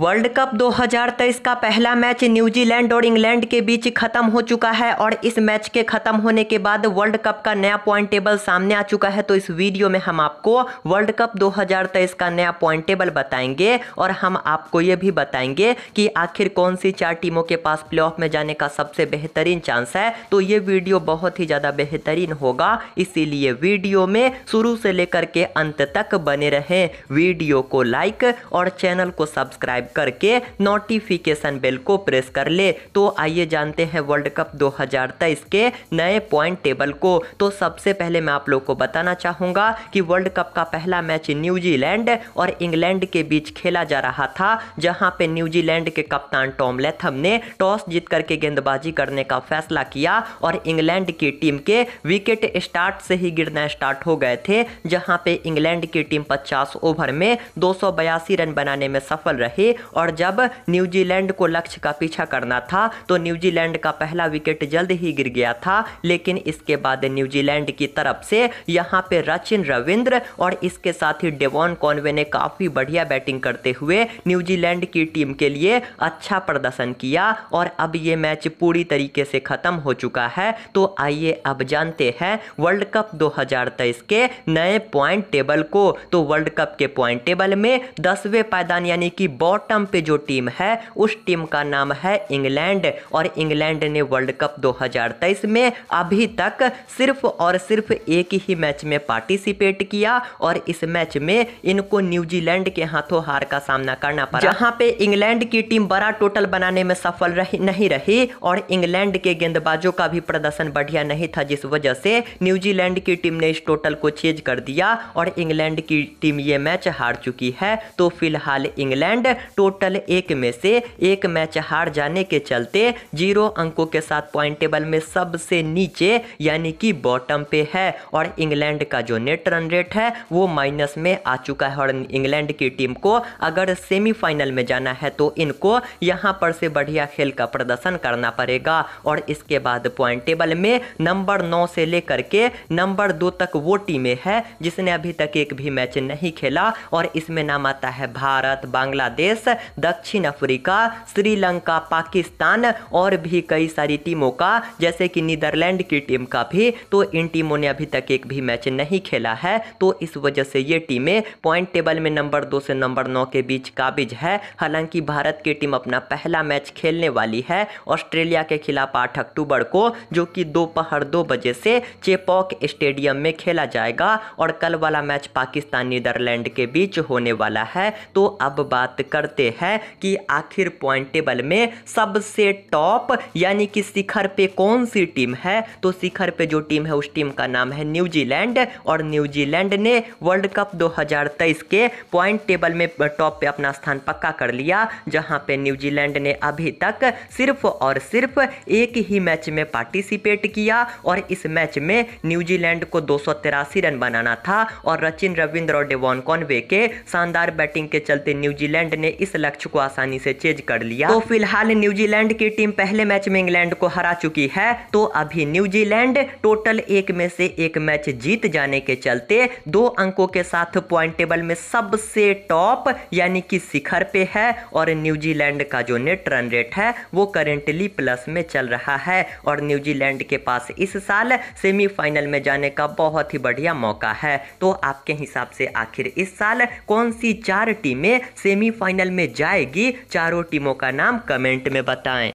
world cup 2023 का पहला match New Zealand और इंग्लैंड के बीच खत्म हो चुका है और इस मैच के खत्म होने के बाद वर्ल्ड कप का नया पॉइंट टेबल सामने आ चुका है तो इस वीडियो में हम आपको वर्ल्ड कप 2023 का नया पॉइंट टेबल बताएंगे और हम आपको ये भी बताएंगे कि आखिर कौन सी चार टीमों के पास प्ले में जाने का सबसे बेहतरीन चांस है तो ये वीडियो बहुत ही ज़्यादा बेहतरीन होगा इसीलिए वीडियो में शुरू से लेकर के अंत तक बने रहें वीडियो को लाइक और चैनल को सब्सक्राइब सब्सक्राइब करके नोटिफिकेशन बेल को प्रेस कर ले तो आइए जानते हैं वर्ल्ड कप 2023 के नए पॉइंट टेबल को तो सबसे पहले मैं आप लोग को बताना चाहूंगा कि वर्ल्ड कप का पहला मैच न्यूजीलैंड और इंग्लैंड के बीच खेला जा रहा था जहां पे न्यूजीलैंड के कप्तान टॉम लेथम ने टॉस जीत करके गेंदबाजी करने का फैसला किया और इंग्लैंड की टीम के विकेट स्टार्ट से ही गिरना स्टार्ट हो गए थे जहां पे इंग्लैंड की टीम 50 ओवर में दो रन बनाने में सफल रही और जब न्यूजीलैंड को लक्ष्य का पीछा करना था तो न्यूजीलैंड का पहला विकेट जल्द ही गिर गया था लेकिन इसके बाद न्यूजीलैंड की तरफ से यहाँ पे रचिन रविंद्र और इसके साथ ही डेवॉन कॉनवे ने काफ़ी बढ़िया बैटिंग करते हुए न्यूजीलैंड की टीम के लिए अच्छा प्रदर्शन किया और अब ये मैच पूरी तरीके से ख़त्म हो चुका है तो आइए अब जानते हैं वर्ल्ड कप 2023 के नए पॉइंट टेबल को तो वर्ल्ड कप के पॉइंट टेबल में दसवें पायदान यानी कि बॉट बॉटम पे जो टीम है उस टीम का नाम है इंग्लैंड और इंग्लैंड ने वर्ल्ड कप 2023 में अभी तक सिर्फ और सिर्फ एक ही मैच में पार्टिसिपेट किया और इस मैच में इनको न्यूजीलैंड के हाथों हार का सामना करना पड़ा जहां पे इंग्लैंड की टीम बड़ा टोटल बनाने में सफल रही नहीं रही और इंग्लैंड के गेंदबाजों का भी प्रदर्शन बढ़िया नहीं था जिस वजह से न्यूजीलैंड की टीम ने इस टोटल को छेज कर दिया और इंग्लैंड की टीम ये मैच हार चुकी है तो फिलहाल इंग्लैंड टोटल एक में से एक मैच हार जाने के चलते जीरो अंकों के साथ पॉइंट टेबल में सबसे नीचे यानी कि बॉटम पे है और इंग्लैंड का जो नेट रन रेट है वो माइनस में आ चुका है और इंग्लैंड की टीम को अगर सेमीफाइनल में जाना है तो इनको यहाँ पर से बढ़िया खेल का प्रदर्शन करना पड़ेगा और इसके बाद पॉइंट टेबल में नंबर नौ से लेकर के नंबर दो तक वो टीमें हैं जिसने अभी तक एक भी मैच नहीं खेला और इसमें नाम आता है भारत बांग्लादेश बांग्लादेश दक्षिण अफ्रीका श्रीलंका पाकिस्तान और भी कई सारी टीमों का जैसे कि नीदरलैंड की टीम का भी तो इन टीमों ने अभी तक एक भी मैच नहीं खेला है तो इस वजह से ये टीमें पॉइंट टेबल में नंबर दो से नंबर नौ के बीच काबिज है हालांकि भारत की टीम अपना पहला मैच खेलने वाली है ऑस्ट्रेलिया के खिलाफ आठ अक्टूबर को जो कि दोपहर दो, दो बजे से चेपॉक स्टेडियम में खेला जाएगा और कल वाला मैच पाकिस्तान नीदरलैंड के बीच होने वाला है तो अब बात कर करते हैं कि आखिर पॉइंट टेबल में सबसे टॉप यानी कि शिखर पे कौन सी टीम है तो शिखर पे जो टीम है उस टीम का नाम है न्यूजीलैंड और न्यूजीलैंड ने वर्ल्ड कप 2023 के पॉइंट टेबल में टॉप पे अपना स्थान पक्का कर लिया जहां पे न्यूजीलैंड ने अभी तक सिर्फ और सिर्फ एक ही मैच में पार्टिसिपेट किया और इस मैच में न्यूजीलैंड को दो रन बनाना था और रचिन रविंद्र और डेवॉन कॉनवे के शानदार बैटिंग के चलते न्यूजीलैंड ने इस लक्ष्य को आसानी से चेज कर लिया तो फिलहाल न्यूजीलैंड की टीम पहले मैच में इंग्लैंड को हरा चुकी है तो अभी न्यूजीलैंड टोटल एक में से एक मैच जीत जाने के चलते दो अंकों के साथ पॉइंट टेबल में सबसे टॉप यानी कि शिखर पे है और न्यूजीलैंड का जो नेट रन रेट है वो करेंटली प्लस में चल रहा है और न्यूजीलैंड के पास इस साल सेमीफाइनल में जाने का बहुत ही बढ़िया मौका है तो आपके हिसाब से आखिर इस साल कौन सी चार टीमें सेमीफाइनल फाइनल में जाएगी चारों टीमों का नाम कमेंट में बताएं